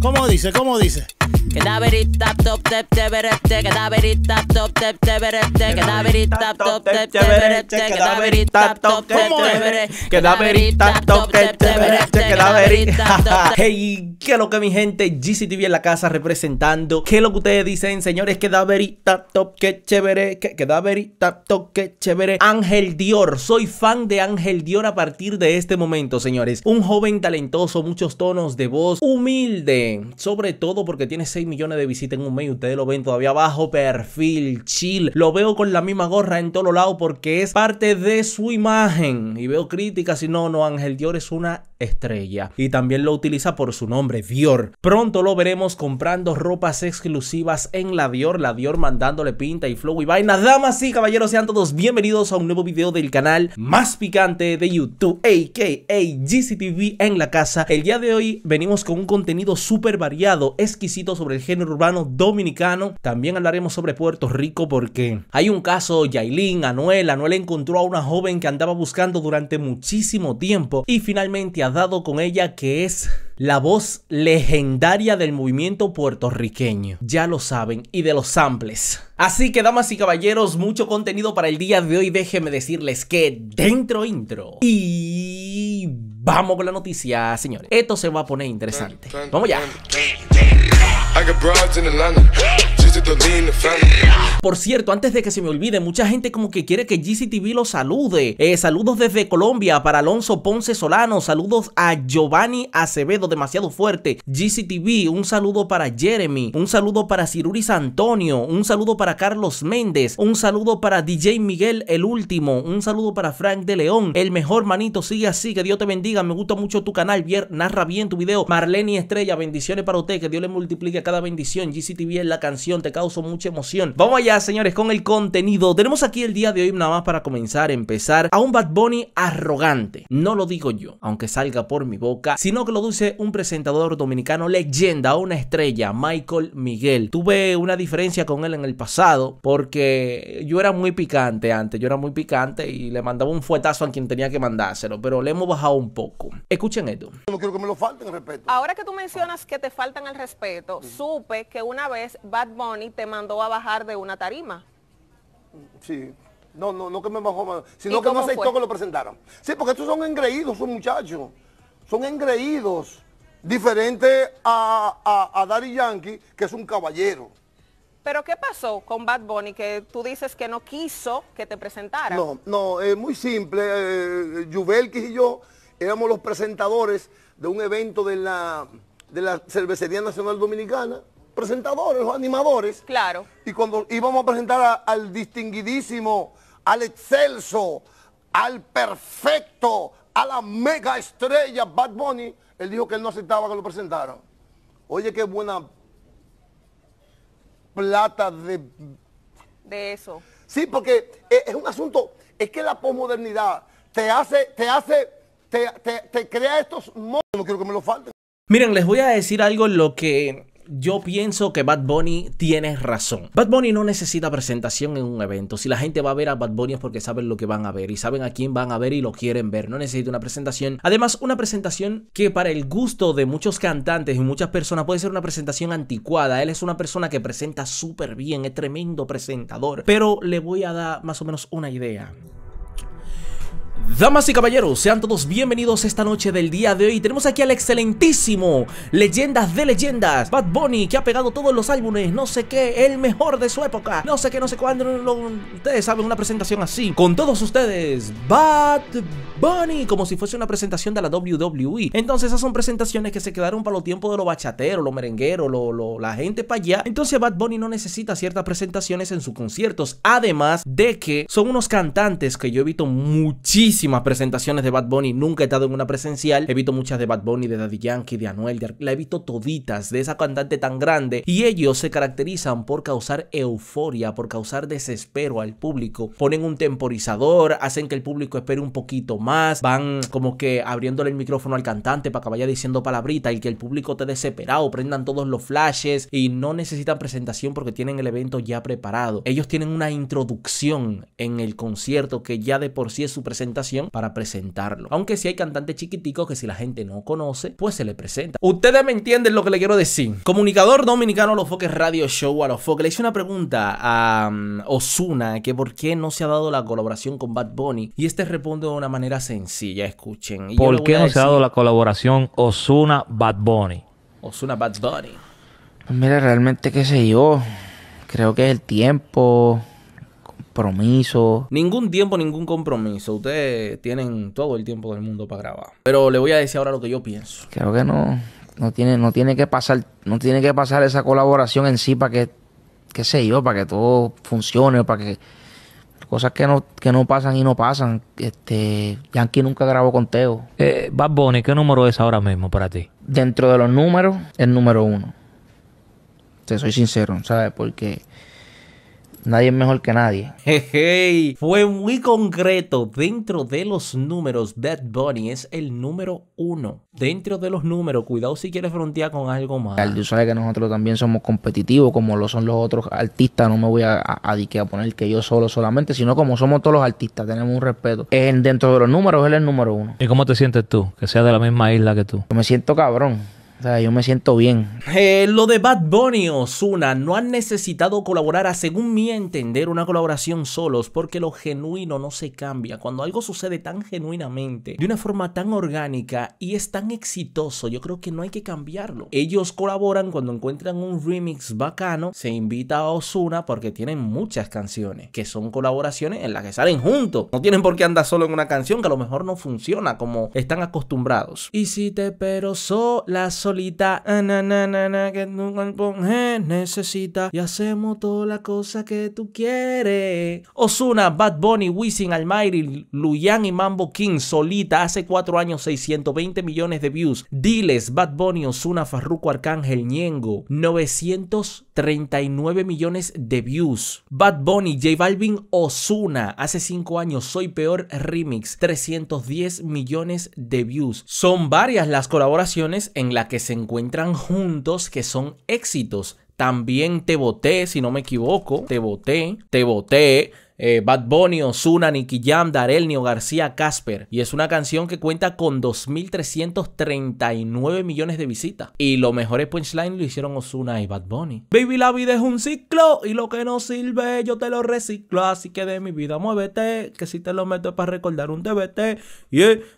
¿Cómo, dice? ¿Cómo dice? Cadaveri verita top tep teverete, cadaveri verita top tep teverete, cadaveri verita top tep teverete, que tap top tep teverete, cadaveri top tep teverete, cadaveri tap top Hey, qué lo que mi gente, GCTV en la casa representando. ¿Qué es lo que ustedes dicen, señores? Cadaveri verita top que chévere, cadaveri verita top que chévere. Ángel Dior, soy fan de Ángel Dior a partir de este momento, señores. Un joven talentoso, muchos tonos de voz, humilde, sobre todo porque tiene seis millones de visitas en un mes. Ustedes lo ven todavía bajo perfil, chill. Lo veo con la misma gorra en todos lados porque es parte de su imagen. Y veo críticas si no, no, Ángel Dior es una estrella y también lo utiliza por su nombre Dior. Pronto lo veremos comprando ropas exclusivas en la Dior, la Dior mandándole pinta y flow y vaina. Damas y caballeros, sean todos bienvenidos a un nuevo video del canal más picante de YouTube, aka GCTV en la casa. El día de hoy venimos con un contenido súper variado, exquisito sobre el género urbano dominicano. También hablaremos sobre Puerto Rico porque hay un caso, Yailin, Anuel, Anuel encontró a una joven que andaba buscando durante muchísimo tiempo y finalmente a dado con ella que es la voz legendaria del movimiento puertorriqueño. Ya lo saben, y de los samples. Así que, damas y caballeros, mucho contenido para el día de hoy. Déjenme decirles que dentro intro. Y vamos con la noticia, señores. Esto se va a poner interesante. Vamos ya. Por cierto, antes de que se me olvide, mucha gente como que quiere que GCTV lo salude. Eh, saludos desde Colombia para Alonso Ponce Solano. Saludos a Giovanni Acevedo, demasiado fuerte. GCTV, un saludo para Jeremy. Un saludo para Ciruris Antonio. Un saludo para Carlos Méndez. Un saludo para DJ Miguel, el último. Un saludo para Frank de León. El mejor manito, sigue así. Que Dios te bendiga. Me gusta mucho tu canal. Vier, narra bien tu video. Marlene Estrella, bendiciones para usted. Que Dios le multiplique cada bendición. GCTV es la canción. Te causó mucha emoción. Vamos allá, señores, con el contenido. Tenemos aquí el día de hoy nada más para comenzar, empezar a un Bad Bunny arrogante. No lo digo yo, aunque salga por mi boca, sino que lo dice un presentador dominicano leyenda, una estrella, Michael Miguel. Tuve una diferencia con él en el pasado porque yo era muy picante antes, yo era muy picante y le mandaba un fuetazo a quien tenía que mandárselo, pero le hemos bajado un poco. Escuchen esto. No quiero que me lo falten el respeto. Ahora que tú mencionas que te faltan el respeto, supe que una vez Bad Bunny te mandó a bajar de una tarima. Sí. No, no, no que me bajó, sino que no aceptó que lo presentaron Sí, porque estos son engreídos, son muchachos. Son engreídos. Diferente a, a, a Yankee, que es un caballero. Pero ¿qué pasó con Bad Bunny que tú dices que no quiso que te presentara? No, no, es muy simple. Eh, Yubel y yo éramos los presentadores de un evento de la, de la Cervecería Nacional Dominicana presentadores, los animadores. Claro. Y cuando íbamos a presentar al distinguidísimo, al excelso, al perfecto, a la mega estrella Bad Bunny, él dijo que él no aceptaba que lo presentaran. Oye, qué buena plata de... De eso. Sí, porque e, es un asunto, es que la posmodernidad te hace, te hace, te, crea estos no quiero que me lo falten. Miren, les voy a decir algo lo que yo pienso que Bad Bunny tiene razón. Bad Bunny no necesita presentación en un evento. Si la gente va a ver a Bad Bunny es porque saben lo que van a ver y saben a quién van a ver y lo quieren ver. No necesita una presentación. Además, una presentación que para el gusto de muchos cantantes y muchas personas puede ser una presentación anticuada. Él es una persona que presenta súper bien, es tremendo presentador. Pero le voy a dar más o menos una idea. Damas y caballeros, sean todos bienvenidos esta noche del día de hoy Tenemos aquí al excelentísimo, leyendas de leyendas Bad Bunny, que ha pegado todos los álbumes, no sé qué, el mejor de su época No sé qué, no sé cuándo, ustedes saben, una presentación así Con todos ustedes, Bad Bunny, como si fuese una presentación de la WWE Entonces esas son presentaciones que se quedaron para los tiempos de los bachateros, los merengueros, lo, la gente para allá Entonces Bad Bunny no necesita ciertas presentaciones en sus conciertos Además de que son unos cantantes que yo evito muchísimo presentaciones de Bad Bunny, nunca he estado en una presencial. He visto muchas de Bad Bunny, de Daddy Yankee, de Anuel, la he visto toditas de esa cantante tan grande y ellos se caracterizan por causar euforia, por causar desespero al público. Ponen un temporizador, hacen que el público espere un poquito más, van como que abriéndole el micrófono al cantante para que vaya diciendo palabrita y que el público esté desesperado, prendan todos los flashes y no necesitan presentación porque tienen el evento ya preparado. Ellos tienen una introducción en el concierto que ya de por sí es su presentación para presentarlo. Aunque si hay cantantes chiquiticos que si la gente no conoce, pues se le presenta. Ustedes me entienden lo que le quiero decir. Comunicador dominicano Los Foques Radio Show a Los Foques. Le hice una pregunta a mm, Osuna que por qué no se ha dado la colaboración con Bad Bunny. Y este responde de una manera sencilla, escuchen. ¿Por qué no se ha dado la colaboración Osuna-Bad Bunny? Osuna Bad Bunny. Pues mira, realmente qué sé yo. Creo que es el tiempo compromiso. Ningún tiempo, ningún compromiso. Ustedes tienen todo el tiempo del mundo para grabar. Pero le voy a decir ahora lo que yo pienso. Creo que no. No tiene, no tiene que pasar, no tiene que pasar esa colaboración en sí para que, qué sé yo, para que todo funcione, para que cosas que no, que no pasan y no pasan. Este, Yankee nunca grabó con Teo. Eh, Bad Bunny, ¿qué número es ahora mismo para ti? Dentro de los números, el número uno. Te soy sincero, ¿sabes? Porque Nadie es mejor que nadie. fue muy concreto. Dentro de los números, Dead Bunny es el número uno. Dentro de los números, cuidado si quieres frontear con algo más. Tú sabes que nosotros también somos competitivos, como lo son los otros artistas. No me voy a, a, a poner que yo solo solamente, sino como somos todos los artistas, tenemos un respeto. dentro de los números, él es el número uno. ¿Y cómo te sientes tú? Que sea de la misma isla que tú. me siento cabrón yo me siento bien. Eh, lo de Bad Bunny y Osuna no han necesitado colaborar, según mi entender, una colaboración solos, porque lo genuino no se cambia. Cuando algo sucede tan genuinamente, de una forma tan orgánica y es tan exitoso, yo creo que no hay que cambiarlo. Ellos colaboran cuando encuentran un remix bacano, se invita a Osuna porque tienen muchas canciones, que son colaboraciones en las que salen juntos. No tienen por qué andar solo en una canción que a lo mejor no funciona como están acostumbrados. Y si te pero la sola solita. Ah, na, que nunca con necesita. Y hacemos toda la cosa que tú quieres. Osuna, Bad Bunny, Wisin, Almighty, Luyan y Mambo King, solita. Hace cuatro años, 620 millones de views. Diles, Bad Bunny, Osuna, Farruko, Arcángel, Ñengo, 939 millones de views. Bad Bunny, J Balvin, Osuna. Hace 5 años, Soy Peor Remix, 310 millones de views. Son varias las colaboraciones en las que que se encuentran juntos que son éxitos. También te voté, si no me equivoco. Te voté, te voté. Eh, Bad Bunny, Ozuna, Nicky Jam, Darel, García, Casper. Y es una canción que cuenta con 2.339 millones de visitas. Y los mejores Punchline lo hicieron Ozuna y Bad Bunny. Baby, la vida es un ciclo y lo que no sirve yo te lo reciclo. Así que de mi vida muévete, que si te lo meto para recordar un DBT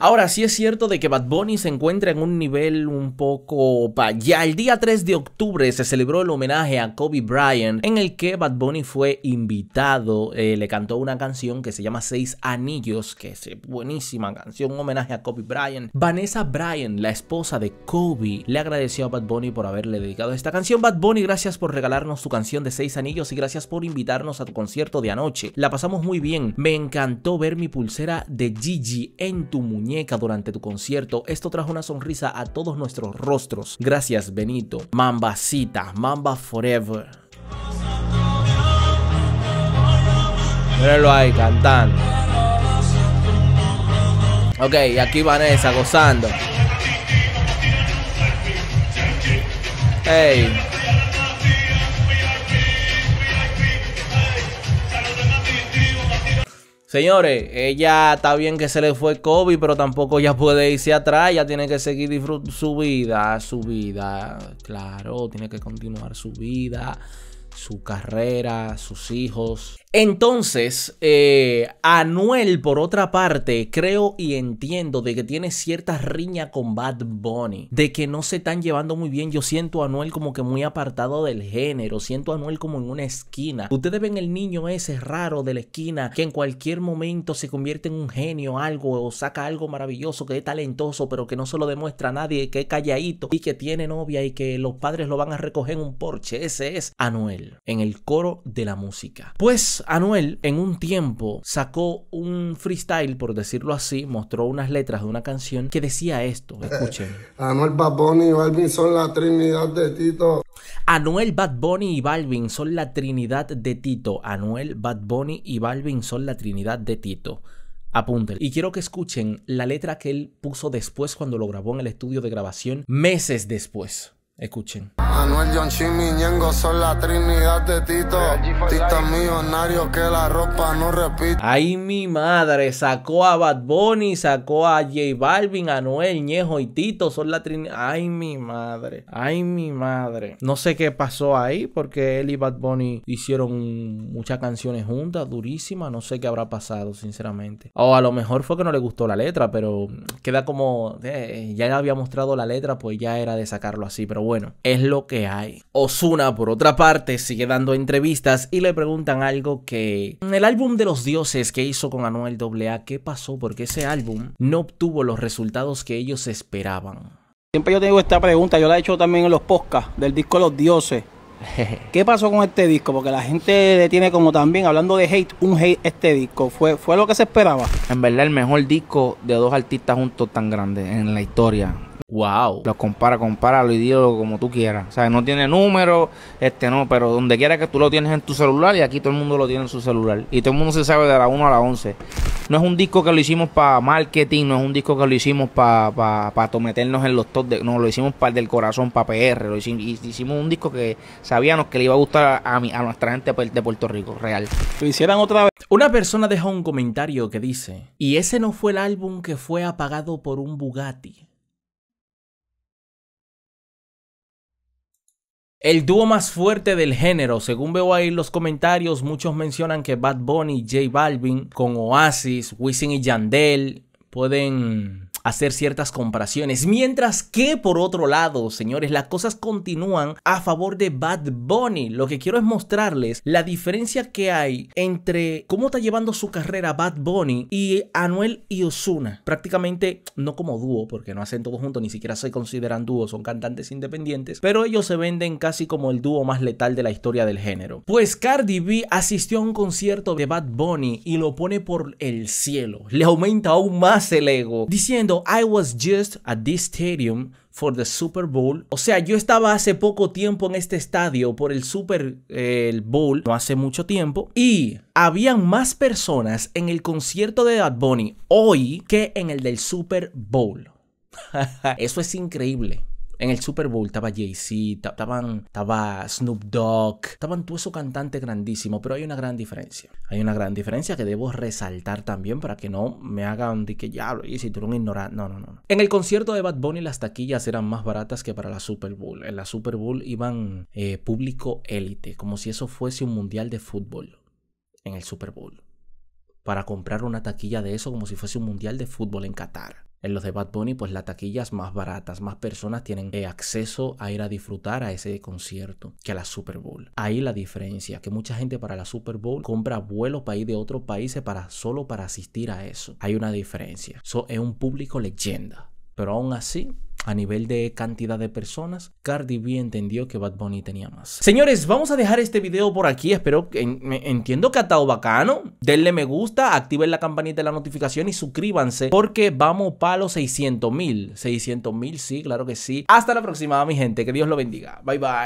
Ahora sí es cierto de que Bad Bunny se encuentra en un nivel un poco Ya El día 3 de octubre se celebró el homenaje a Kobe Bryant en el que Bad Bunny fue invitado. el cantó una canción que se llama Seis Anillos, que es buenísima canción, un homenaje a Kobe Bryant. Vanessa Bryant, la esposa de Kobe, le agradeció a Bad Bunny por haberle dedicado esta canción. Bad Bunny, gracias por regalarnos tu canción de Seis Anillos y gracias por invitarnos a tu concierto de anoche. La pasamos muy bien. Me encantó ver mi pulsera de Gigi en tu muñeca durante tu concierto. Esto trajo una sonrisa a todos nuestros rostros. Gracias, Benito. Mambacita, Mamba Forever lo ahí, cantando. Ok, aquí Vanessa gozando. Hey. Señores, ella está bien que se le fue COVID, pero tampoco ya puede irse atrás, Ya tiene que seguir disfrutando su vida, su vida, claro, tiene que continuar su vida su carrera, sus hijos. Entonces, eh, Anuel, por otra parte, creo y entiendo de que tiene cierta riña con Bad Bunny, de que no se están llevando muy bien. Yo siento a Anuel como que muy apartado del género, siento a Anuel como en una esquina. Ustedes ven el niño ese raro de la esquina que en cualquier momento se convierte en un genio, algo, o saca algo maravilloso, que es talentoso, pero que no se lo demuestra a nadie, que es calladito y que tiene novia y que los padres lo van a recoger en un porche. Ese es Anuel en el coro de la música. Pues Anuel en un tiempo sacó un freestyle, por decirlo así, mostró unas letras de una canción que decía esto. Eh, escuchen. Anuel Bad Bunny y Balvin son la trinidad de Tito. Anuel Bad Bunny y Balvin son la trinidad de Tito. Anuel Bad Bunny y Balvin son la trinidad de Tito. Apunten Y quiero que escuchen la letra que él puso después cuando lo grabó en el estudio de grabación, meses después. Escuchen. Manuel, John son la trinidad de Tito. que la ropa no repite. Ay, mi madre, sacó a Bad Bunny, sacó a J Balvin, a Ñejo y Tito. Son la trinidad. Ay, mi madre. Ay, mi madre. No sé qué pasó ahí porque él y Bad Bunny hicieron muchas canciones juntas, durísimas. No sé qué habrá pasado, sinceramente. O a lo mejor fue que no le gustó la letra, pero queda como. Eh, ya ya había mostrado la letra, pues ya era de sacarlo así, pero bueno, es lo que hay. Osuna, por otra parte, sigue dando entrevistas y le preguntan algo que... En El álbum de los dioses que hizo con Anuel AA, ¿qué pasó? Porque ese álbum no obtuvo los resultados que ellos esperaban. Siempre yo tengo esta pregunta, yo la he hecho también en los podcasts del disco Los Dioses. ¿Qué pasó con este disco? Porque la gente le tiene como también, hablando de hate, un hate este disco. ¿Fue, ¿Fue lo que se esperaba? En verdad, el mejor disco de dos artistas juntos tan grandes en la historia. Wow. Los compara, compara, lo idiota como tú quieras. O sea, no tiene número, este no, pero donde quiera que tú lo tienes en tu celular y aquí todo el mundo lo tiene en su celular. Y todo el mundo se sabe de la 1 a la 11. No es un disco que lo hicimos para marketing, no es un disco que lo hicimos para pa, meternos en los top, no, lo hicimos para el del corazón, para PR, lo hicimos, un disco que sabíamos que le iba a gustar a, a nuestra gente pues, de Puerto Rico, real. Lo hicieran otra vez. Una persona deja un comentario que dice, y ese no fue el álbum que fue apagado por un Bugatti. El dúo más fuerte del género, según veo ahí en los comentarios, muchos mencionan que Bad Bunny, J Balvin, con Oasis, Wisin y Yandel, pueden hacer ciertas comparaciones. Mientras que, por otro lado, señores, las cosas continúan a favor de Bad Bunny. Lo que quiero es mostrarles la diferencia que hay entre cómo está llevando su carrera Bad Bunny y Anuel y Osuna. Prácticamente no como dúo, porque no hacen todo junto ni siquiera se consideran dúo, son cantantes independientes, pero ellos se venden casi como el dúo más letal de la historia del género. Pues Cardi B asistió a un concierto de Bad Bunny y lo pone por el cielo. Le aumenta aún más el ego, diciendo I was just at this stadium for the Super Bowl. O sea, yo estaba hace poco tiempo en este estadio por el Super Bowl, no hace mucho tiempo, y habían más personas en el concierto de Bad Bunny hoy que en el del Super Bowl. Eso es increíble en el Super Bowl estaba Jay-Z, estaba Snoop Dogg, estaban todos esos cantantes grandísimos, pero hay una gran diferencia. Hay una gran diferencia que debo resaltar también para que no me hagan de que ya y si tú eres un No, no, no. En el concierto de Bad Bunny las taquillas eran más baratas que para la Super Bowl. En la Super Bowl iban eh, público élite, como si eso fuese un mundial de fútbol en el Super Bowl para comprar una taquilla de eso como si fuese un mundial de fútbol en Qatar. En los de Bad Bunny, pues las taquillas más baratas, más personas tienen eh, acceso a ir a disfrutar a ese concierto que a la Super Bowl. Ahí la diferencia, que mucha gente para la Super Bowl compra vuelos para ir de otros países para solo para asistir a eso. Hay una diferencia. Eso es un público leyenda. Pero aún así, a nivel de cantidad de personas, Cardi B entendió que Bad Bunny tenía más. Señores, vamos a dejar este video por aquí. Espero que entiendo que ha estado bacano. Denle me gusta, activen la campanita de la notificación y suscríbanse porque vamos para los 600 mil. 600 mil, sí, claro que sí. Hasta la próxima, mi gente. Que Dios lo bendiga. Bye, bye.